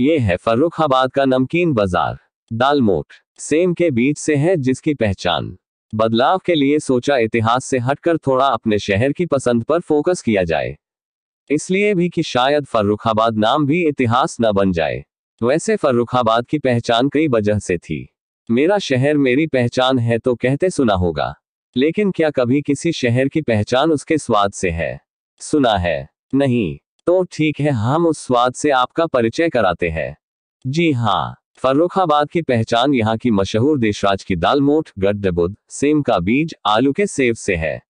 ये है फर्रुखाबाद का नमकीन बाजार दालमोट सेम के बीच से है जिसकी पहचान बदलाव के लिए सोचा इतिहास से हटकर थोड़ा अपने शहर की पसंद पर फोकस किया जाए इसलिए भी कि शायद फर्रुखाबाद नाम भी इतिहास न बन जाए वैसे फर्रुखाबाद की पहचान कई वजह से थी मेरा शहर मेरी पहचान है तो कहते सुना होगा लेकिन क्या कभी किसी शहर की पहचान उसके स्वाद से है सुना है नहीं तो ठीक है हम उस स्वाद से आपका परिचय कराते हैं जी हाँ फर्रुखाबाद की पहचान यहाँ की मशहूर देशराज की दाल मोट गड्ढबुद सेम का बीज आलू के सेब से है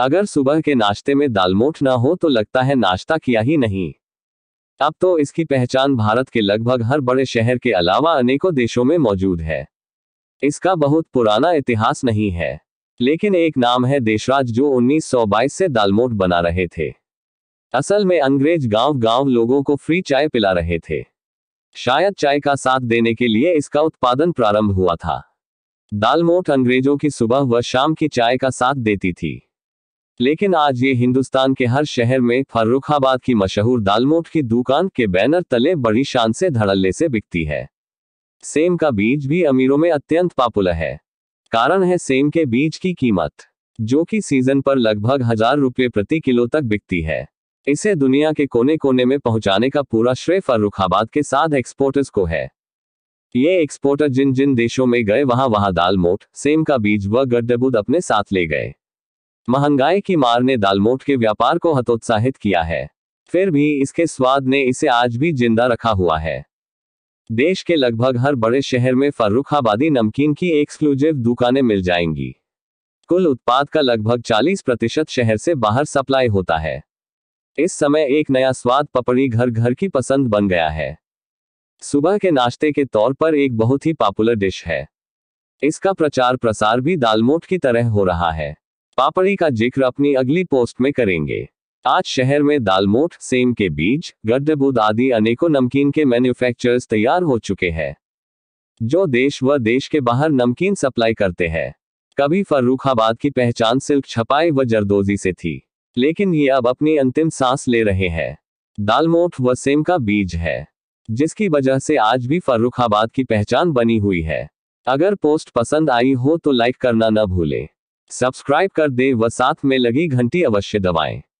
अगर सुबह के नाश्ते में दालमोट ना हो तो लगता है नाश्ता किया ही नहीं अब तो इसकी पहचान भारत के लगभग हर बड़े शहर के अलावा अनेकों देशों में मौजूद है इसका बहुत पुराना इतिहास नहीं है लेकिन एक नाम है देशराज जो 1922 से दालमोट बना रहे थे असल में अंग्रेज गांव गांव लोगों को फ्री चाय पिला रहे थे शायद चाय का साथ देने के लिए इसका उत्पादन प्रारंभ हुआ था दालमोट अंग्रेजों की सुबह व शाम की चाय का साथ देती थी लेकिन आज ये हिंदुस्तान के हर शहर में फर्रुखाबाद की मशहूर दालमोट की दुकान के बैनर तले बड़ी शान से धड़ल्ले से बिकती है सेम का बीज भी अमीरों में अत्यंत पॉपुलर है कारण है सेम के बीज की कीमत जो कि सीजन पर लगभग हजार रुपये प्रति किलो तक बिकती है इसे दुनिया के कोने कोने में पहुंचाने का पूरा श्रेय फर्रुखाबाद के साथ एक्सपोर्टर्स को है ये एक्सपोर्टर जिन जिन देशों में गए वहां वहां दालमोट सेम का बीज व गड्ढबुद अपने साथ ले गए महंगाई की मार ने दालमोट के व्यापार को हतोत्साहित किया है फिर भी इसके स्वाद ने इसे आज भी जिंदा रखा हुआ है देश के लगभग हर बड़े शहर में फर्रुखाबादी नमकीन की एक्सक्लूसिव दुकानें मिल जाएंगी कुल उत्पाद का लगभग 40 प्रतिशत शहर से बाहर सप्लाई होता है इस समय एक नया स्वाद पपड़ी घर घर की पसंद बन गया है सुबह के नाश्ते के तौर पर एक बहुत ही पॉपुलर डिश है इसका प्रचार प्रसार भी दालमोट की तरह हो रहा है पापड़ी का जिक्र अपनी अगली पोस्ट में करेंगे आज शहर में दालमोट सेम के बीज गड्ढबुद आदि अनेकों नमकीन के मैन्युफैक्चरर्स तैयार हो चुके हैं जो देश व देश के बाहर नमकीन सप्लाई करते हैं कभी फर्रुखाबाद की पहचान सिल्क छपाई व जरदोजी से थी लेकिन ये अब अपनी अंतिम सांस ले रहे हैं दालमोट व सेम का बीज है जिसकी वजह से आज भी फर्रुखाबाद की पहचान बनी हुई है अगर पोस्ट पसंद आई हो तो लाइक करना न भूले सब्सक्राइब कर दे व साथ में लगी घंटी अवश्य दबाएं